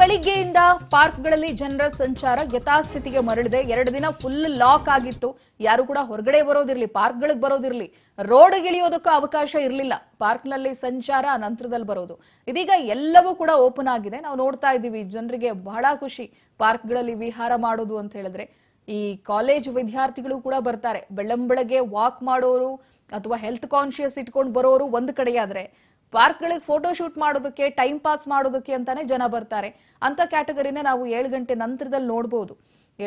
ಬೆಳಿಗ್ಗೆಯಿಂದ ಪಾರ್ಕ್ಗಳಲ್ಲಿ ಜನರ ಸಂಚಾರ ಯಥಾಸ್ಥಿತಿಗೆ ಮರಳಿದೆ ಎರಡು ದಿನ ಫುಲ್ ಲಾಕ್ ಆಗಿತ್ತು ಯಾರು ಕೂಡ ಹೊರಗಡೆ ಬರೋದಿರಲಿ ಪಾರ್ಕ್ಗಳಿಗೆ ಬರೋದಿರಲಿ ರೋಡ್ಗೆ ಇಳಿಯೋದಕ್ಕೂ ಅವಕಾಶ ಇರಲಿಲ್ಲ ಪಾರ್ಕ್ನಲ್ಲಿ ಸಂಚಾರ ನಂತರದಲ್ಲಿ ಬರೋದು ಇದೀಗ ಎಲ್ಲವೂ ಕೂಡ ಓಪನ್ ಆಗಿದೆ ನಾವು ನೋಡ್ತಾ ಇದ್ದೀವಿ ಜನರಿಗೆ ಬಹಳ ಖುಷಿ ಪಾರ್ಕ್ಗಳಲ್ಲಿ ವಿಹಾರ ಮಾಡೋದು ಅಂತ ಹೇಳಿದ್ರೆ ಈ ಕಾಲೇಜ್ ವಿದ್ಯಾರ್ಥಿಗಳು ಕೂಡ ಬರ್ತಾರೆ ಬೆಳ್ಳಂಬೆಳಗ್ಗೆ ವಾಕ್ ಮಾಡೋರು ಅಥವಾ ಹೆಲ್ತ್ ಕಾನ್ಶಿಯಸ್ ಇಟ್ಕೊಂಡು ಬರೋರು ಒಂದು ಕಡೆಯಾದ್ರೆ ಪಾರ್ಕ್ ಗಳಿಗೆ ಫೋಟೋ ಶೂಟ್ ಮಾಡೋದಕ್ಕೆ ಟೈಮ್ ಪಾಸ್ ಮಾಡೋದಕ್ಕೆ ಅಂತಾನೆ ಜನ ಬರ್ತಾರೆ ಅಂತ ಕ್ಯಾಟಗರಿನ ನಾವು ಏಳು ಗಂಟೆ ನಂತರದಲ್ಲಿ ನೋಡಬಹುದು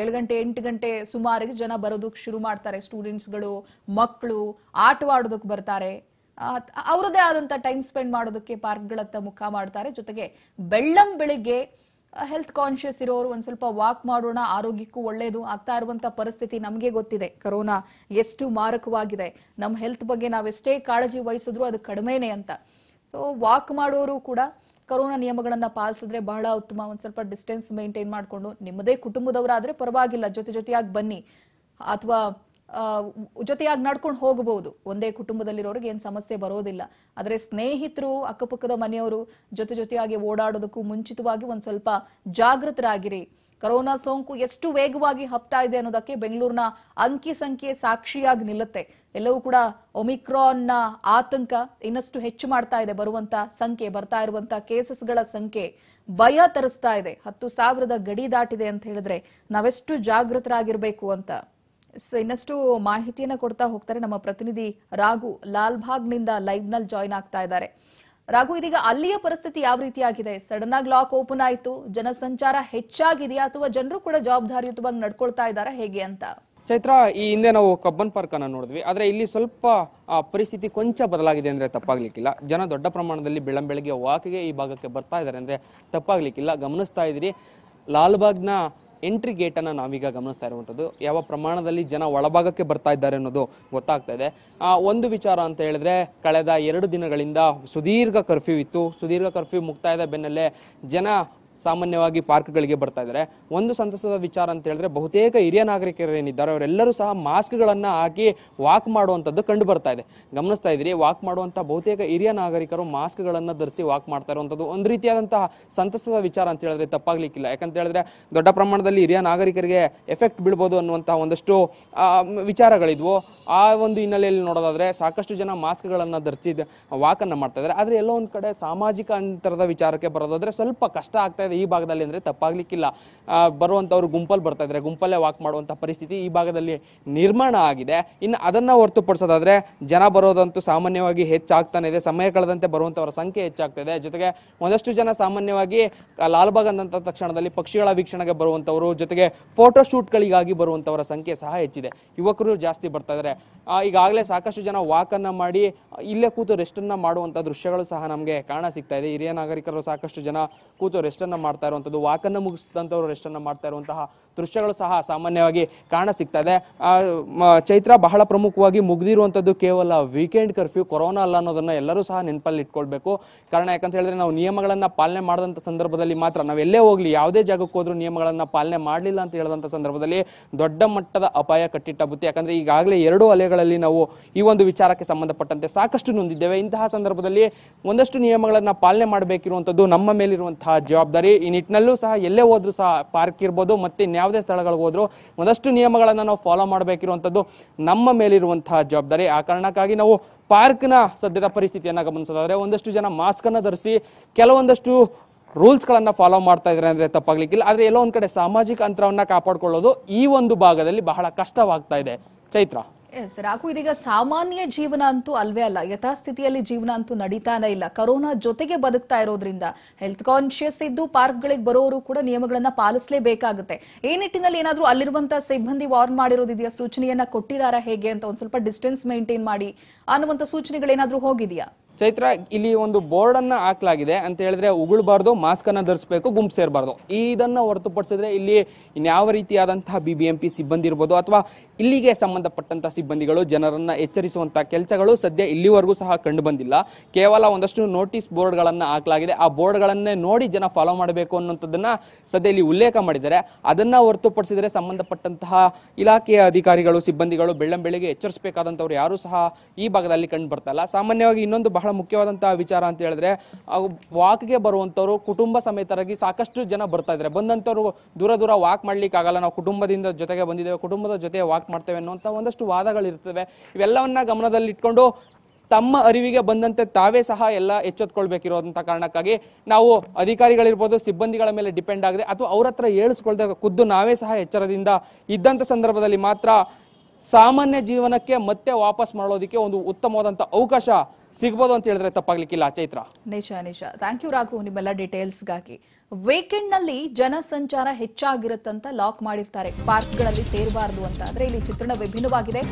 ಏಳು ಗಂಟೆ ಎಂಟು ಗಂಟೆ ಸುಮಾರಿಗೆ ಜನ ಬರೋದಕ್ಕೆ ಶುರು ಮಾಡ್ತಾರೆ ಸ್ಟೂಡೆಂಟ್ಸ್ಗಳು ಮಕ್ಕಳು ಆಟವಾಡೋದಕ್ಕೆ ಬರ್ತಾರೆ ಅವರದೇ ಆದಂಥ ಟೈಮ್ ಸ್ಪೆಂಡ್ ಮಾಡೋದಕ್ಕೆ ಪಾರ್ಕ್ಗಳತ್ತ ಮುಖ ಮಾಡ್ತಾರೆ ಜೊತೆಗೆ ಬೆಳ್ಳಂ ಬೆಳಿಗ್ಗೆ ಹೆಲ್ತ್ ಕಾನ್ಶಿಯಸ್ ಇರೋರು ಒಂದು ಸ್ವಲ್ಪ ವಾಕ್ ಮಾಡೋಣ ಆರೋಗ್ಯಕ್ಕೂ ಒಳ್ಳೆಯದು ಆಗ್ತಾ ಇರುವಂಥ ಪರಿಸ್ಥಿತಿ ನಮಗೆ ಗೊತ್ತಿದೆ ಕರೋನಾ ಎಷ್ಟು ಮಾರಕವಾಗಿದೆ ನಮ್ಮ ಹೆಲ್ತ್ ಬಗ್ಗೆ ನಾವೆಷ್ಟೇ ಕಾಳಜಿ ವಹಿಸಿದ್ರು ಅದು ಕಡಿಮೆನೆ ಅಂತ ಸೊ ವಾಕ್ ಮಾಡೋರು ಕೂಡ ಕರೋನಾ ನಿಯಮಗಳನ್ನ ಪಾಲಿಸಿದ್ರೆ ಬಹಳ ಉತ್ತಮ ಒಂದ್ ಸ್ವಲ್ಪ ಡಿಸ್ಟೆನ್ಸ್ ಮೇಂಟೈನ್ ಮಾಡಿಕೊಂಡು ನಿಮ್ಮದೇ ಕುಟುಂಬದವರಾದ್ರೆ ಪರವಾಗಿಲ್ಲ ಜೊತೆ ಜೊತೆಯಾಗಿ ಬನ್ನಿ ಅಥವಾ ಜೊತೆಯಾಗಿ ನಡ್ಕೊಂಡು ಹೋಗಬಹುದು ಒಂದೇ ಕುಟುಂಬದಲ್ಲಿರೋರಿಗೆ ಏನು ಸಮಸ್ಯೆ ಬರೋದಿಲ್ಲ ಆದರೆ ಸ್ನೇಹಿತರು ಅಕ್ಕಪಕ್ಕದ ಮನೆಯವರು ಜೊತೆ ಜೊತೆಯಾಗಿ ಓಡಾಡೋದಕ್ಕೂ ಮುಂಚಿತವಾಗಿ ಒಂದ್ ಸ್ವಲ್ಪ ಜಾಗೃತರಾಗಿರಿ ಕೊರೋನಾ ಸೋಂಕು ಎಷ್ಟು ವೇಗವಾಗಿ ಹಬ್ತಾ ಇದೆ ಅನ್ನೋದಕ್ಕೆ ಬೆಂಗಳೂರಿನ ಅಂಕಿ ಸಂಖ್ಯೆ ಸಾಕ್ಷಿಯಾಗಿ ನಿಲ್ಲುತ್ತೆ ಎಲ್ಲವೂ ಕೂಡ ಒಮಿಕ್ರಾನ್ ಆತಂಕ ಇನ್ನಷ್ಟು ಹೆಚ್ಚು ಮಾಡ್ತಾ ಇದೆ ಬರುವಂತ ಸಂಖ್ಯೆ ಬರ್ತಾ ಇರುವಂತಹ ಕೇಸಸ್ಗಳ ಸಂಖ್ಯೆ ಭಯ ತರಿಸ್ತಾ ಇದೆ ಹತ್ತು ಸಾವಿರದ ಗಡಿ ದಾಟಿದೆ ಅಂತ ಹೇಳಿದ್ರೆ ನಾವೆಷ್ಟು ಜಾಗೃತರಾಗಿರ್ಬೇಕು ಅಂತ ಇನ್ನಷ್ಟು ಮಾಹಿತಿಯನ್ನ ಕೊಡ್ತಾ ಹೋಗ್ತಾರೆ ನಮ್ಮ ಪ್ರತಿನಿಧಿ ರಾಘು ಲಾಲ್ಬಾಗ್ನಿಂದ ಲೈವ್ ನಲ್ಲಿ ಆಗ್ತಾ ಇದ್ದಾರೆ ರಾಘು ಇದೀಗ ಅಲ್ಲಿಯ ಪರಿಸ್ಥಿತಿ ಯಾವ ರೀತಿಯಾಗಿದೆ ಸಡನ್ ಆಗಿ ಲಾಕ್ ಓಪನ್ ಆಯಿತು ಜನಸಂಚಾರ ಹೆಚ್ಚಾಗಿದೆಯಾ ಅಥವಾ ಜನರು ಕೂಡ ಜವಾಬ್ದಾರಿಯುತವಾಗಿ ನಡ್ಕೊಳ್ತಾ ಇದ್ದಾರೆ ಹೇಗೆ ಅಂತ ಚೈತ್ರ ಈ ಹಿಂದೆ ನಾವು ಕಬ್ಬನ್ ಪಾರ್ಕ್ ಅನ್ನ ನೋಡಿದ್ವಿ ಆದರೆ ಇಲ್ಲಿ ಸ್ವಲ್ಪ ಪರಿಸ್ಥಿತಿ ಕೊಂಚ ಬದಲಾಗಿದೆ ಅಂದ್ರೆ ತಪ್ಪಾಗ್ಲಿಕ್ಕಿಲ್ಲ ಜನ ದೊಡ್ಡ ಪ್ರಮಾಣದಲ್ಲಿ ಬೆಳಂಬೆಳಗ್ಗೆ ವಾಕಿಗೆ ಈ ಭಾಗಕ್ಕೆ ಬರ್ತಾ ಇದ್ದಾರೆ ಅಂದ್ರೆ ತಪ್ಪಾಗ್ಲಿಕ್ಕಿಲ್ಲ ಗಮನಿಸ್ತಾ ಇದ್ದೀರಿ ಲಾಲ್ಬಾಗ್ನ ಎಂಟ್ರಿ ಗೇಟನ್ನು ನಾವೀಗ ಗಮನಿಸ್ತಾ ಇರುವಂಥದ್ದು ಯಾವ ಪ್ರಮಾಣದಲ್ಲಿ ಜನ ಒಳಭಾಗಕ್ಕೆ ಬರ್ತಾ ಇದ್ದಾರೆ ಅನ್ನೋದು ಗೊತ್ತಾಗ್ತಾ ಇದೆ ಒಂದು ವಿಚಾರ ಅಂತ ಹೇಳಿದ್ರೆ ಕಳೆದ ಎರಡು ದಿನಗಳಿಂದ ಸುದೀರ್ಘ ಕರ್ಫ್ಯೂ ಇತ್ತು ಸುದೀರ್ಘ ಕರ್ಫ್ಯೂ ಮುಕ್ತಾಯದ ಬೆನ್ನಲ್ಲೇ ಜನ ಸಾಮಾನ್ಯವಾಗಿ ಪಾರ್ಕ್ಗಳಿಗೆ ಬರ್ತಾ ಇದ್ದಾರೆ ಒಂದು ಸಂತಸದ ವಿಚಾರ ಅಂತ ಹೇಳಿದ್ರೆ ಬಹುತೇಕ ಹಿರಿಯ ನಾಗರಿಕರು ಏನಿದ್ದಾರೆ ಅವರೆಲ್ಲರೂ ಸಹ ಮಾಸ್ಕ್ಗಳನ್ನು ಹಾಕಿ ವಾಕ್ ಮಾಡುವಂಥದ್ದು ಕಂಡು ಬರ್ತಾ ಇದೆ ಗಮನಿಸ್ತಾ ಇದ್ರಿ ವಾಕ್ ಮಾಡುವಂಥ ಬಹುತೇಕ ಹಿರಿಯ ನಾಗರಿಕರು ಮಾಸ್ಕ್ಗಳನ್ನು ಧರಿಸಿ ವಾಕ್ ಮಾಡ್ತಾ ಇರುವಂಥದ್ದು ಒಂದು ರೀತಿಯಾದಂತಹ ಸಂತಸದ ವಿಚಾರ ಅಂತ ಹೇಳಿದ್ರೆ ತಪ್ಪಾಗ್ಲಿಕ್ಕಿಲ್ಲ ಯಾಕಂತ ಹೇಳಿದ್ರೆ ದೊಡ್ಡ ಪ್ರಮಾಣದಲ್ಲಿ ಹಿರಿಯ ನಾಗರಿಕರಿಗೆ ಎಫೆಕ್ಟ್ ಬಿಡ್ಬೋದು ಅನ್ನುವಂತಹ ಒಂದಷ್ಟು ವಿಚಾರಗಳಿದ್ವು ಆ ಒಂದು ಹಿನ್ನೆಲೆಯಲ್ಲಿ ನೋಡೋದಾದ್ರೆ ಸಾಕಷ್ಟು ಜನ ಮಾಸ್ಕ್ಗಳನ್ನು ಧರಿಸಿ ವಾಕನ್ನು ಮಾಡ್ತಾ ಇದ್ದಾರೆ ಆದರೆ ಎಲ್ಲೋ ಒಂದು ಕಡೆ ಸಾಮಾಜಿಕ ಅಂತರದ ವಿಚಾರಕ್ಕೆ ಬರೋದಾದ್ರೆ ಸ್ವಲ್ಪ ಕಷ್ಟ ಆಗ್ತಾ ಇದೆ ಇದೆ ಈ ಭಾಗದಲ್ಲಿ ಅಂದರೆ ತಪ್ಪಾಗಲಿಕ್ಕಿಲ್ಲ ಬರುವಂಥವ್ರು ಗುಂಪಲ್ಲಿ ಬರ್ತಾ ಇದ್ದಾರೆ ಗುಂಪಲ್ಲೇ ವಾಕ್ ಮಾಡುವಂತ ಪರಿಸ್ಥಿತಿ ಈ ಭಾಗದಲ್ಲಿ ನಿರ್ಮಾಣ ಆಗಿದೆ ಇನ್ನು ಅದನ್ನು ಹೊರತುಪಡಿಸೋದಾದರೆ ಜನ ಬರೋದಂತೂ ಸಾಮಾನ್ಯವಾಗಿ ಹೆಚ್ಚಾಗ್ತಾನೆ ಇದೆ ಸಮಯ ಕಳೆದಂತೆ ಬರುವಂತವರ ಸಂಖ್ಯೆ ಹೆಚ್ಚಾಗ್ತಾ ಇದೆ ಜೊತೆಗೆ ಒಂದಷ್ಟು ಜನ ಸಾಮಾನ್ಯವಾಗಿ ಲಾಲ್ಬಾಗ್ ಅಂದಂಥ ತಕ್ಷಣದಲ್ಲಿ ಪಕ್ಷಿಗಳ ವೀಕ್ಷಣೆಗೆ ಬರುವಂತವರು ಜೊತೆಗೆ ಫೋಟೋ ಶೂಟ್ಗಳಿಗಾಗಿ ಬರುವಂಥವರ ಸಂಖ್ಯೆ ಸಹ ಹೆಚ್ಚಿದೆ ಯುವಕರು ಜಾಸ್ತಿ ಬರ್ತಾ ಇದ್ದಾರೆ ಈಗಾಗಲೇ ಸಾಕಷ್ಟು ಜನ ವಾಕನ್ನು ಮಾಡಿ ಇಲ್ಲೇ ಕೂತು ರೆಸ್ಟನ್ನು ಮಾಡುವಂತ ದೃಶ್ಯಗಳು ಸಹ ನಮಗೆ ಕಾಣ ಸಿಗ್ತಾ ಇದೆ ಹಿರಿಯ ನಾಗರಿಕರು ಸಾಕಷ್ಟು ಜನ ಕೂತು ರೆಸ್ಟನ್ನು ಮಾಡ್ತಾ ಇರುವಂಥದ್ದು ವಾಕನ್ನು ರೆಸ್ಟ್ ಅನ್ನು ಮಾಡ್ತಾ ಇರುವಂತಹ ದೃಶ್ಯಗಳು ಸಹ ಸಾಮಾನ್ಯವಾಗಿ ಕಾಣ ಸಿಗ್ತದೆ ಚೈತ್ರ ಬಹಳ ಪ್ರಮುಖವಾಗಿ ಮುಗಿದಿರುವಂಥದ್ದು ಕೇವಲ ವೀಕೆಂಡ್ ಕರ್ಫ್ಯೂ ಕೊರೋನಾ ಅಲ್ಲ ಅನ್ನೋದನ್ನ ಎಲ್ಲರೂ ಸಹ ನೆನಪಲ್ಲಿ ಇಟ್ಕೊಳ್ಬೇಕು ಕಾರಣ ಯಾಕಂತ ಹೇಳಿದ್ರೆ ನಾವು ನಿಯಮಗಳನ್ನ ಪಾಲನೆ ಮಾಡದಂತ ಸಂದರ್ಭದಲ್ಲಿ ಮಾತ್ರ ನಾವು ಎಲ್ಲೇ ಯಾವುದೇ ಜಾಗಕ್ಕೆ ಹೋದ್ರೂ ನಿಯಮಗಳನ್ನ ಪಾಲನೆ ಮಾಡಲಿಲ್ಲ ಅಂತ ಹೇಳಿದಂತ ಸಂದರ್ಭದಲ್ಲಿ ದೊಡ್ಡ ಮಟ್ಟದ ಅಪಾಯ ಕಟ್ಟಿಟ್ಟ ಬುತ್ತಿ ಯಾಕಂದ್ರೆ ಈಗಾಗಲೇ ಎರಡು ಅಲೆಗಳಲ್ಲಿ ನಾವು ಈ ಒಂದು ವಿಚಾರಕ್ಕೆ ಸಂಬಂಧಪಟ್ಟಂತೆ ಸಾಕಷ್ಟು ನೊಂದಿದ್ದೇವೆ ಇಂತಹ ಸಂದರ್ಭದಲ್ಲಿ ಒಂದಷ್ಟು ನಿಯಮಗಳನ್ನ ಪಾಲನೆ ಮಾಡಬೇಕಿರುವಂತದ್ದು ನಮ್ಮ ಮೇಲಿರುವಂತಹ ಜವಾಬ್ದಾರಿ ಈ ನಿಟ್ಟಿನಲ್ಲೂ ಸಹ ಎಲ್ಲೇ ಹೋದ್ರು ಸಹ ಪಾರ್ಕ್ ಇರ್ಬೋದು ಮತ್ತೆ ಇನ್ಯಾವುದೇ ಸ್ಥಳಗಳಿಗೆ ಹೋದ್ರು ಒಂದಷ್ಟು ನಿಯಮಗಳನ್ನು ನಾವು ಫಾಲೋ ಮಾಡಬೇಕಿರುವಂಥದ್ದು ನಮ್ಮ ಮೇಲಿರುವಂತಹ ಜವಾಬ್ದಾರಿ ಆ ಕಾರಣಕ್ಕಾಗಿ ನಾವು ಪಾರ್ಕ್ನ ಸದ್ಯದ ಪರಿಸ್ಥಿತಿಯನ್ನು ಗಮನಿಸೋದಾದ್ರೆ ಒಂದಷ್ಟು ಜನ ಮಾಸ್ಕನ್ನು ಧರಿಸಿ ಕೆಲವೊಂದಷ್ಟು ರೂಲ್ಸ್ಗಳನ್ನು ಫಾಲೋ ಮಾಡ್ತಾ ಇದ್ದಾರೆ ಅಂದ್ರೆ ತಪ್ಪಾಗ್ಲಿಕ್ಕಿಲ್ಲ ಆದರೆ ಎಲ್ಲೋ ಒಂದು ಕಡೆ ಸಾಮಾಜಿಕ ಅಂತರವನ್ನ ಕಾಪಾಡಿಕೊಳ್ಳೋದು ಈ ಒಂದು ಭಾಗದಲ್ಲಿ ಬಹಳ ಕಷ್ಟವಾಗ್ತಾ ಇದೆ ಚೈತ್ರ ಎಸ್ ರಾಘು ಇದೀಗ ಸಾಮಾನ್ಯ ಜೀವನ ಅಂತೂ ಅಲ್ವೇ ಅಲ್ಲ ಯಥಾಸ್ಥಿತಿಯಲ್ಲಿ ಜೀವನ ಅಂತೂ ನಡೀತಾನೆ ಇಲ್ಲ ಕರೋನಾ ಜೊತೆಗೆ ಬದುಕ್ತಾ ಇರೋದ್ರಿಂದ ಹೆಲ್ತ್ ಕಾನ್ಶಿಯಸ್ ಇದ್ದು ಪಾರ್ಕ್ಗಳಿಗೆ ಬರೋರು ಕೂಡ ನಿಯಮಗಳನ್ನ ಪಾಲಿಸಲೇಬೇಕಾಗುತ್ತೆ ಈ ನಿಟ್ಟಿನಲ್ಲಿ ಏನಾದರೂ ಅಲ್ಲಿರುವಂತಹ ಸಿಬ್ಬಂದಿ ವಾರ್ನ್ ಮಾಡಿರೋದಿದೆಯಾ ಸೂಚನೆಯನ್ನ ಕೊಟ್ಟಿದಾರಾ ಹೇಗೆ ಅಂತ ಒಂದು ಸ್ವಲ್ಪ ಡಿಸ್ಟೆನ್ಸ್ ಮೇಂಟೈನ್ ಮಾಡಿ ಅನ್ನುವಂಥ ಸೂಚನೆಗಳೇನಾದರೂ ಹೋಗಿದೆಯಾ ಚೈತ್ರ ಇಲ್ಲಿ ಒಂದು ಬೋರ್ಡ್ ಅನ್ನ ಹಾಕಲಾಗಿದೆ ಅಂತ ಹೇಳಿದ್ರೆ ಉಗುಳಬಾರ್ದು ಮಾಸ್ಕ್ ಅನ್ನ ಧರಿಸಬೇಕು ಗುಂಪು ಸೇರಬಾರ್ದು ಇದನ್ನ ಹೊರತುಪಡಿಸಿದ್ರೆ ಇಲ್ಲಿ ಇನ್ಯಾವ ರೀತಿಯಾದಂತಹ ಬಿ ಬಿ ಎಂ ಪಿ ಸಿಬ್ಬಂದಿ ಇರ್ಬೋದು ಅಥವಾ ಇಲ್ಲಿಗೆ ಸಂಬಂಧಪಟ್ಟಂತಹ ಸಿಬ್ಬಂದಿಗಳು ಜನರನ್ನ ಎಚ್ಚರಿಸುವಂತಹ ಕೆಲಸಗಳು ಸದ್ಯ ಇಲ್ಲಿವರೆಗೂ ಸಹ ಕಂಡು ಬಂದಿಲ್ಲ ಕೇವಲ ಒಂದಷ್ಟು ನೋಟಿಸ್ ಬೋರ್ಡ್ ಗಳನ್ನ ಹಾಕಲಾಗಿದೆ ಆ ಬೋರ್ಡ್ಗಳನ್ನೇ ನೋಡಿ ಜನ ಫಾಲೋ ಮಾಡಬೇಕು ಅನ್ನುವಂಥದ್ದನ್ನ ಸದ್ಯ ಇಲ್ಲಿ ಉಲ್ಲೇಖ ಮಾಡಿದ್ದಾರೆ ಅದನ್ನ ಹೊರತುಪಡಿಸಿದ್ರೆ ಸಂಬಂಧಪಟ್ಟಂತಹ ಇಲಾಖೆಯ ಅಧಿಕಾರಿಗಳು ಸಿಬ್ಬಂದಿಗಳು ಬೆಳ್ಳಂಬೆಳಿಗ್ಗೆ ಎಚ್ಚರಿಸಬೇಕಾದಂತವ್ರು ಯಾರು ಸಹ ಈ ಭಾಗದಲ್ಲಿ ಕಂಡು ಬರ್ತಲ್ಲ ಇಲ್ಲ ಸಾಮಾನ್ಯವಾಗಿ ಇನ್ನೊಂದು ಬಹಳ ಬಹಳ ಮುಖ್ಯವಾದಂತಹ ವಿಚಾರ ಅಂತ ಹೇಳಿದ್ರೆ ವಾಕ್ಗೆ ಬರುವಂತವರು ಕುಟುಂಬ ಸಮೇತರಾಗಿ ಸಾಕಷ್ಟು ಜನ ಬರ್ತಾ ಇದ್ದಾರೆ ಬಂದಂಥವ್ರು ದೂರ ದೂರ ವಾಕ್ ಮಾಡ್ಲಿಕ್ಕೆ ಆಗಲ್ಲ ನಾವು ಕುಟುಂಬದಿಂದ ಜೊತೆಗೆ ಬಂದಿದ್ದೇವೆ ಕುಟುಂಬದ ಜೊತೆ ವಾಕ್ ಮಾಡ್ತೇವೆ ಅನ್ನುವಂಥ ಒಂದಷ್ಟು ವಾದಗಳಿರ್ತವೆ ಇವೆಲ್ಲವನ್ನ ಇಟ್ಕೊಂಡು ತಮ್ಮ ಅರಿವಿಗೆ ಬಂದಂತೆ ತಾವೇ ಸಹ ಎಲ್ಲ ಎಚ್ಚೆತ್ಕೊಳ್ಬೇಕಿರೋದಂಥ ಕಾರಣಕ್ಕಾಗಿ ನಾವು ಅಧಿಕಾರಿಗಳಿರ್ಬೋದು ಸಿಬ್ಬಂದಿಗಳ ಮೇಲೆ ಡಿಪೆಂಡ್ ಆಗದೆ ಅಥವಾ ಅವ್ರ ಹತ್ರ ಹೇಳಿಸ್ಕೊಳ್ದಾಗ ಖುದ್ದು ನಾವೇ ಸಹ ಎಚ್ಚರದಿಂದ ಇದ್ದಂಥ ಸಂದರ್ಭದಲ್ಲಿ ಮಾತ್ರ ಸಾಮಾನ್ಯ ಜೀವನಕ್ಕೆ ಮತ್ತೆ ವಾಪಸ್ ಮಾಡೋದಕ್ಕೆ ಒಂದು ಉತ್ತಮವಾದಂತ ಅವಕಾಶ ಸಿಗ್ಬೋದು ಅಂತ ಹೇಳಿದ್ರೆ ತಪ್ಪಾಗ್ಲಿಕ್ಕಿಲ್ಲ ಚೈತ್ರ ನಿಶಾ ನಿಶಾ ಥ್ಯಾಂಕ್ ಯು ರಾಘು ನಿಮ್ಮೆಲ್ಲ ಡೀಟೇಲ್ಸ್ಗಾಗಿ ವೀಕೆಂಡ್ ನಲ್ಲಿ ಜನಸಂಚಾರ ಹೆಚ್ಚಾಗಿರುತ್ತಂತ ಲಾಕ್ ಮಾಡಿರ್ತಾರೆ ಪಾರ್ಕ್ಗಳಲ್ಲಿ ಸೇರಬಾರದು ಅಂತ ಆದ್ರೆ ಇಲ್ಲಿ ಚಿತ್ರಣ ವಿಭಿನ್ನವಾಗಿದೆ